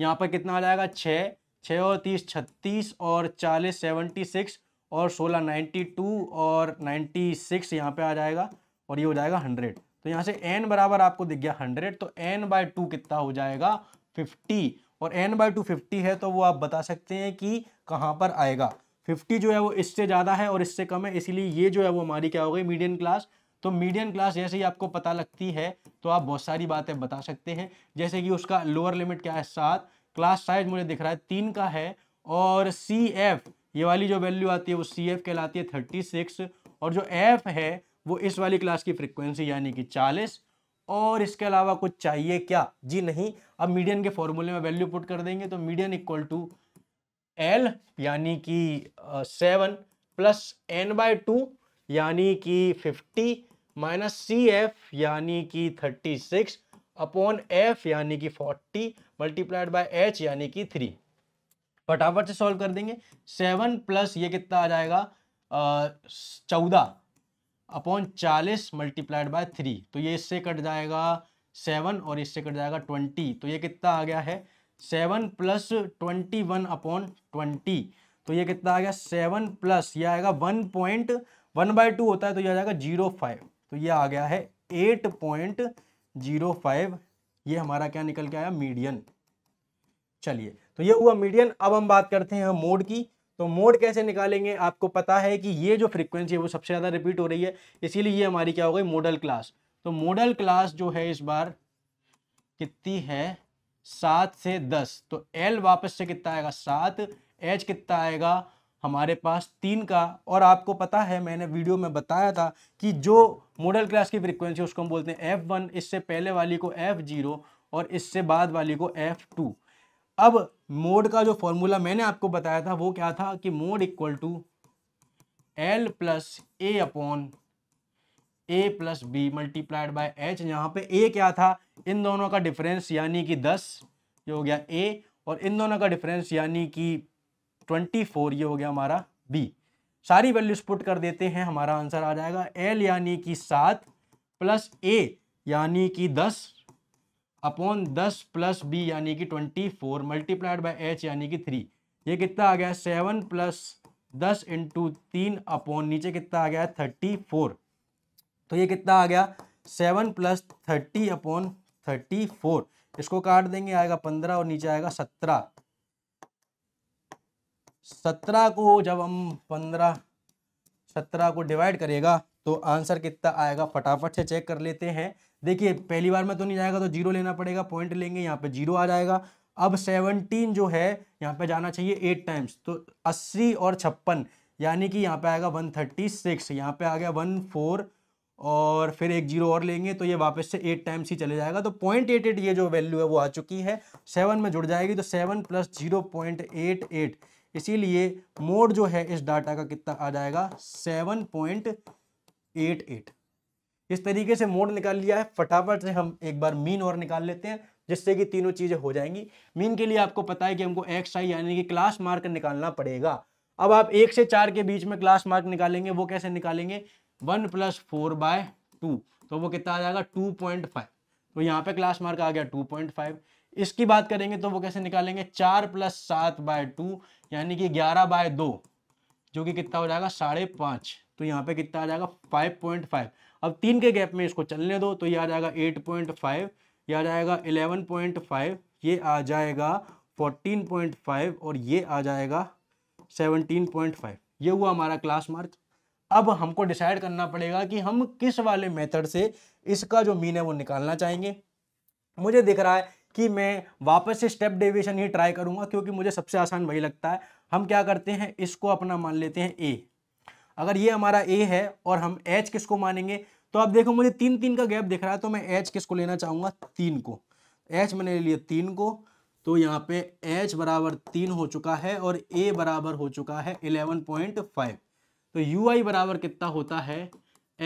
यहाँ पर कितना आ जाएगा छः छः और तीस छत्तीस और चालीस सेवेंटी सिक्स और सोलह नाइन्टी टू और नाइन्टी सिक्स यहाँ पर आ जाएगा और ये हो जाएगा हंड्रेड तो यहाँ से एन बराबर आपको दिख गया हंड्रेड तो एन बाय टू कितना हो जाएगा फिफ्टी और एन बाय टू फिफ्टी है तो वो आप बता सकते हैं कि कहाँ पर आएगा फिफ्टी जो है वो इससे ज़्यादा है और इससे कम है इसीलिए ये जो है वो हमारी क्या हो गई मीडियम क्लास तो मीडियम क्लास जैसे ही आपको पता लगती है तो आप बहुत सारी बातें बता सकते हैं जैसे कि उसका लोअर लिमिट क्या है सात क्लास साइज मुझे दिख रहा है तीन का है और सी एफ ये वाली जो वैल्यू आती है वो सी एफ कहलाती है थर्टी सिक्स और जो एफ है वो इस वाली क्लास की फ्रिक्वेंसी यानी कि चालीस और इसके अलावा कुछ चाहिए क्या जी नहीं अब मीडियन के फॉर्मूले में वैल्यू पुट कर देंगे तो मीडियन इक्वल टू एल यानी कि seven plus N by two यानी कि फिफ्टी माइनस सी एफ यानी कि थर्टी सिक्स अपॉन एफ यानी कि फोर्टी मल्टीप्लाइड बाय एच यानी कि थ्री फटाफट से सॉल्व कर देंगे सेवन प्लस ये कितना आ जाएगा चौदह अपॉन चालीस मल्टीप्लाइड बाय थ्री तो ये इससे कट जाएगा सेवन और इससे कट जाएगा ट्वेंटी तो ये कितना आ गया है seven plus twenty one upon twenty तो ये कितना आ गया सेवन प्लस ये आएगा one point one by two होता है तो ये आ जाएगा जीरो फाइव तो ये आ गया है एट पॉइंट जीरो फाइव ये हमारा क्या निकल के आया मीडियन चलिए तो ये हुआ मीडियन अब हम बात करते हैं मोड की तो मोड कैसे निकालेंगे आपको पता है कि ये जो फ्रिक्वेंसी है वो सबसे ज़्यादा रिपीट हो रही है इसीलिए ये हमारी क्या हो गई मॉडल क्लास तो मॉडल क्लास जो है इस बार कितनी है सात से दस तो एल वापस से कितना आएगा सात एच कितना आएगा हमारे पास तीन का और आपको पता है मैंने वीडियो में बताया था कि जो मॉडल क्लास की फ्रिक्वेंसी उसको हम बोलते हैं एफ़ वन इससे पहले वाली को एफ़ जीरो और इससे बाद वाली को एफ़ टू अब मोड का जो फॉर्मूला मैंने आपको बताया था वो क्या था कि mode equal to L plus A upon A plus B multiplied by h यहाँ पे ए क्या था इन दोनों का डिफरेंस यानी कि दस ये हो गया ए और इन दोनों का डिफरेंस यानी कि ट्वेंटी फोर ये हो गया हमारा बी सारी वैल्यूज पुट कर देते हैं हमारा आंसर आ जाएगा एल यानी कि सात प्लस ए यानी कि दस अपॉन दस प्लस बी यानी कि twenty four multiplied by H यानी कि थ्री ये कितना आ गया सेवन प्लस दस इंटू तीन अपॉन नीचे कितना आ गया थर्टी फोर तो ये कितना आ गया seven plus thirty upon thirty four इसको काट देंगे आएगा पंद्रह और नीचे आएगा सत्रह सत्रह को जब हम पंद्रह सत्रह को डिवाइड करेगा तो आंसर कितना आएगा फटाफट से चेक कर लेते हैं देखिए पहली बार में तो नहीं जाएगा तो जीरो लेना पड़ेगा पॉइंट लेंगे यहाँ पे जीरो आ जाएगा अब सेवनटीन जो है यहाँ पे जाना चाहिए एट टाइम्स तो अस्सी और छप्पन यानी कि यहाँ पे आएगा वन थर्टी सिक्स यहाँ पे आ गया वन फोर और फिर एक जीरो और लेंगे तो ये वापस से एट टाइम्स ही चले जाएगा तो पॉइंट एट एट ये जो वैल्यू है वो आ चुकी है सेवन में जुड़ जाएगी तो seven plus zero point eight eight इसीलिए मोड जो है इस डाटा का कितना आ जाएगा सेवन पॉइंट एट एट इस तरीके से मोड निकाल लिया है फटाफट से हम एक बार मीन और निकाल लेते हैं जिससे कि तीनों चीज़ें हो जाएंगी मीन के लिए आपको पता है कि हमको एक्स आई यानी कि क्लास मार्क निकालना पड़ेगा अब आप एक से चार के बीच में क्लास मार्क निकालेंगे वो कैसे निकालेंगे one plus four by two तो वो कितना आ जाएगा टू पॉइंट फाइव तो यहाँ पे क्लास मार्क आ गया टू पॉइंट फाइव इसकी बात करेंगे तो वो कैसे निकालेंगे चार प्लस सात बाय टू यानी कि ग्यारह बाय दो जो कि कितना हो जाएगा साढ़े पाँच तो यहाँ पे कितना आ जाएगा फाइव पॉइंट फाइव अब तीन के गैप में इसको चलने दो तो ये आ जाएगा एट पॉइंट फाइव ये आ जाएगा एलेवन पॉइंट फाइव ये आ जाएगा फोर्टीन पॉइंट फाइव और ये आ जाएगा सेवनटीन पॉइंट फाइव ये हुआ हमारा क्लास मार्क अब हमको डिसाइड करना पड़ेगा कि हम किस वाले मेथड से इसका जो मीन है वो निकालना चाहेंगे मुझे दिख रहा है कि मैं वापस से स्टेप डेविएशन ही ट्राई करूंगा क्योंकि मुझे सबसे आसान वही लगता है हम क्या करते हैं इसको अपना मान लेते हैं ए अगर ये हमारा ए है और हम एच किसको मानेंगे तो आप देखो मुझे तीन तीन का गैप दिख रहा है तो मैं एच किसको लेना चाहूंगा तीन को एच मैंने ले लिया तीन को तो यहाँ पे एच बराबर तीन हो चुका है और ए बराबर हो चुका है इलेवन पॉइंट फाइव तो यू आई बराबर कितना होता है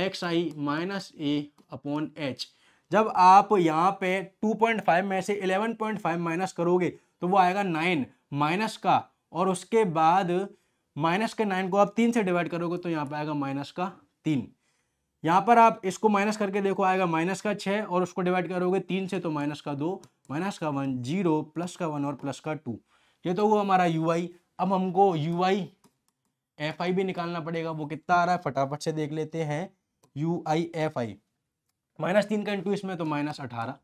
एक्स आई माइनस ए अपॉन एच जब आप यहाँ पे 2.5 में से 11.5 माइनस करोगे तो वो आएगा नाइन माइनस का और उसके बाद माइनस के नाइन को आप तीन से डिवाइड करोगे तो यहाँ पर आएगा माइनस का तीन यहाँ पर आप इसको माइनस करके देखो आएगा माइनस का छः और उसको डिवाइड करोगे तीन से तो माइनस का दो माइनस का वन जीरो प्लस का वन और प्लस का टू ये तो हुआ हमारा यू आई अब हमको यू आई एफ आई भी निकालना पड़ेगा वो कितना आ रहा है फटाफट से देख लेते हैं you i f i minus तीन का इंटू इसमें तो माइनस अठारह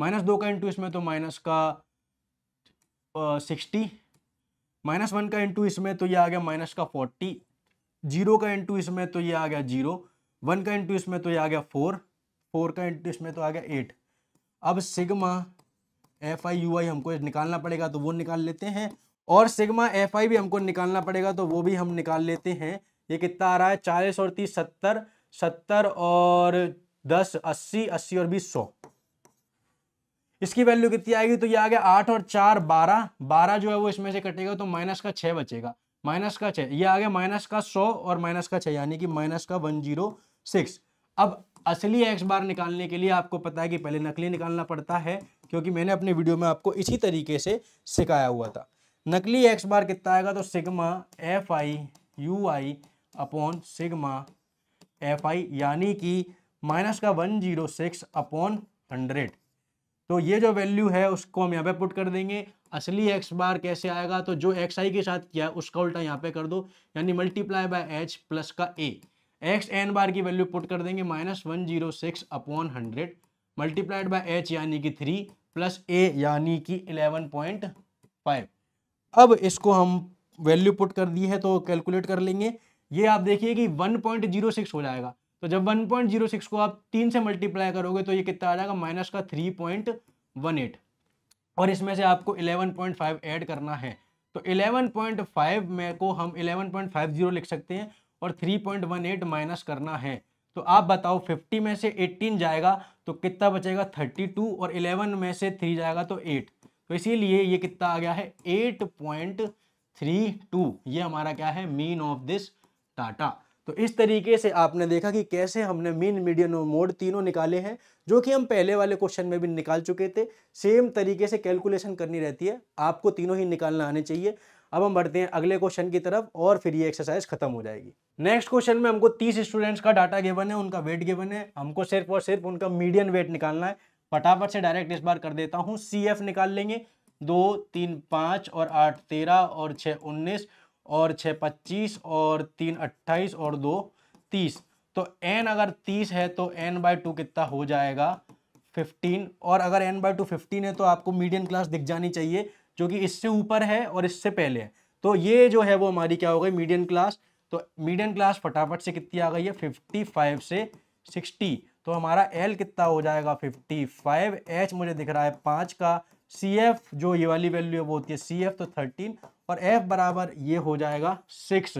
माइनस दो का इंटू इसमें तो माइनस का सिक्सटी माइनस वन का इंटू इसमें तो ये आ गया माइनस का फोर्टी जीरो का इंटू इसमें तो ये आ गया जीरो वन का इंटू इसमें तो ये आ गया फोर फोर का इंटू इसमें तो आ गया एट अब sigma F I you i हमको निकालना पड़ेगा तो वो निकाल लेते हैं और सिग्मा एफ आई भी हमको निकालना पड़ेगा तो वो भी हम निकाल लेते हैं ये कितना आ रहा है चालीस और तीस सत्तर सत्तर और दस अस्सी अस्सी और बीस सौ इसकी वैल्यू कितनी आएगी तो ये आ गया आठ और चार बारह बारह जो है वो इसमें से कटेगा तो माइनस का छह बचेगा माइनस का छह ये आ गया माइनस का सौ और माइनस का छह यानी कि माइनस का वन जीरो सिक्स अब असली एक्स बार निकालने के लिए आपको पता है कि पहले नकली निकालना पड़ता है क्योंकि मैंने अपने वीडियो में आपको इसी तरीके से सिखाया हुआ था नकली एक्स बार कितना आएगा तो sigma f I you I upon sigma f i यानी कि माइनस का one zero six upon hundred तो ये जो वैल्यू है उसको हम यहाँ पे पुट कर देंगे असली एक्स बार कैसे आएगा तो जो एक्स आई के साथ किया उसका उल्टा यहाँ पे कर दो यानी मल्टीप्लाई बाय एच प्लस का ए एक्स एन बार की वैल्यू पुट कर देंगे minus one zero six upon hundred multiplied by H यानी कि थ्री प्लस ए यानी कि इलेवन पॉइंट फाइव अब इसको हम वैल्यू पुट कर दी है तो कैलकुलेट कर लेंगे ये आप देखिए कि वन पॉइंट जीरो सिक्स हो जाएगा तो जब 1.06 को आप तीन से मल्टीप्लाई करोगे तो ये कितना आ जाएगा माइनस का 3.18 और इसमें से आपको 11.5 ऐड करना है तो 11.5 में को हम 11.50 लिख सकते हैं और 3.18 माइनस करना है तो आप बताओ 50 में से 18 जाएगा तो कितना बचेगा 32 और 11 में से 3 जाएगा तो 8 तो इसीलिए ये कितना आ गया है 8.32 ये हमारा क्या है मीन ऑफ दिस टाटा तो इस तरीके से आपने देखा कि कैसे हमने मीन मीडियन और मोड तीनों निकाले हैं जो कि हम पहले वाले क्वेश्चन में भी निकाल चुके थे सेम तरीके से कैलकुलेशन करनी रहती है आपको तीनों ही निकालना आने चाहिए अब हम बढ़ते हैं अगले क्वेश्चन की तरफ और फिर ये एक्सरसाइज खत्म हो जाएगी नेक्स्ट क्वेश्चन में हमको तीस स्टूडेंट्स का डाटा गेवन है उनका वेट गेवन है हमको सिर्फ और सिर्फ उनका मीडियम वेट निकालना है फटाफट से डायरेक्ट इस बार कर देता हूँ सी निकाल लेंगे दो तीन पाँच और आठ तेरह और छः उन्नीस और छः पच्चीस और तीन अट्ठाईस और दो तीस तो एन अगर तीस है तो एन बाई टू कितना हो जाएगा फिफ्टीन और अगर एन बाई टू फिफ्टीन है तो आपको मीडियम क्लास दिख जानी चाहिए जो कि इससे ऊपर है और इससे पहले है तो ये जो है वो हमारी क्या हो गई मीडियम क्लास तो मीडियम क्लास फटाफट से कितनी आ गई है फिफ्टी फाइव से सिक्सटी तो हमारा एल कितना हो जाएगा फिफ्टी फाइव एच मुझे दिख रहा है पाँच का सी एफ जो ये वाली वैल्यू है वो होती है सी एफ तो थर्टीन और एफ बराबर ये हो जाएगा सिक्स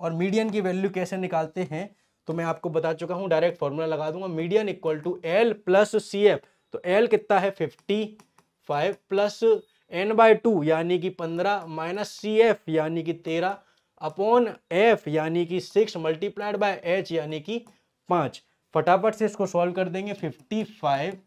और मीडियन की वैल्यू कैसे निकालते हैं तो मैं आपको बता चुका हूँ डायरेक्ट फॉर्मूला लगा दूंगा median equal to L plus C F तो एल कितना है fifty five plus N by two यानी कि पंद्रह माइनस सी एफ यानी कि तेरह अपॉन एफ यानी कि सिक्स मल्टीप्लाइड बाय एच यानी कि पाँच फटाफट से इसको सॉल्व कर देंगे फिफ्टी फाइव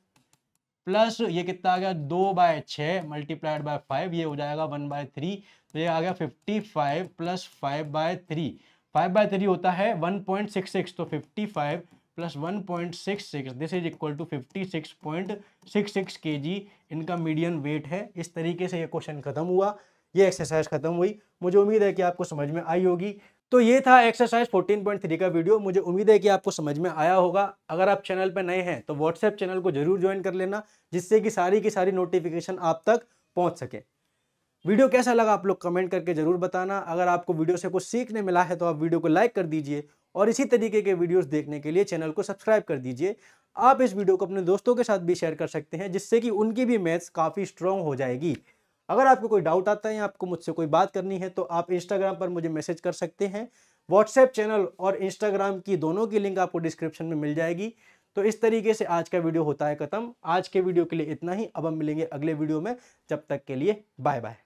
प्लस ये कितना आ गया दो बाय छः मल्टीप्लाइड बाय फाइव ये हो जाएगा वन बाय थ्री तो ये आ गया fifty five plus five by three five by three होता है वन पॉइंट सिक्स सिक्स तो fifty five plus one point six six this is equal to fifty six point six six K G इनका medium wait है इस तरीके से ये question खत्म हुआ ये एक्सरसाइज खत्म हुई मुझे उम्मीद है कि आपको समझ में आई होगी तो ये था एक्सरसाइज 14.3 का वीडियो मुझे उम्मीद है कि आपको समझ में आया होगा अगर आप चैनल पर नए हैं तो व्हाट्सएप चैनल को जरूर ज्वाइन कर लेना जिससे कि सारी की सारी नोटिफिकेशन आप तक पहुंच सके वीडियो कैसा लगा आप लोग कमेंट करके ज़रूर बताना अगर आपको वीडियो से कुछ सीखने मिला है तो आप वीडियो को लाइक कर दीजिए और इसी तरीके के वीडियोस देखने के लिए चैनल को सब्सक्राइब कर दीजिए आप इस वीडियो को अपने दोस्तों के साथ भी शेयर कर सकते हैं जिससे कि उनकी भी मैथ्स काफ़ी स्ट्रॉन्ग हो जाएगी अगर आपको कोई डाउट आता है या आपको मुझसे कोई बात करनी है तो आप इंस्टाग्राम पर मुझे मैसेज कर सकते हैं व्हाट्सएप चैनल और इंस्टाग्राम की दोनों की लिंक आपको डिस्क्रिप्शन में मिल जाएगी तो इस तरीके से आज का वीडियो होता है ख़त्म आज के वीडियो के लिए इतना ही अब हम मिलेंगे अगले वीडियो में जब तक के लिए बाय बाय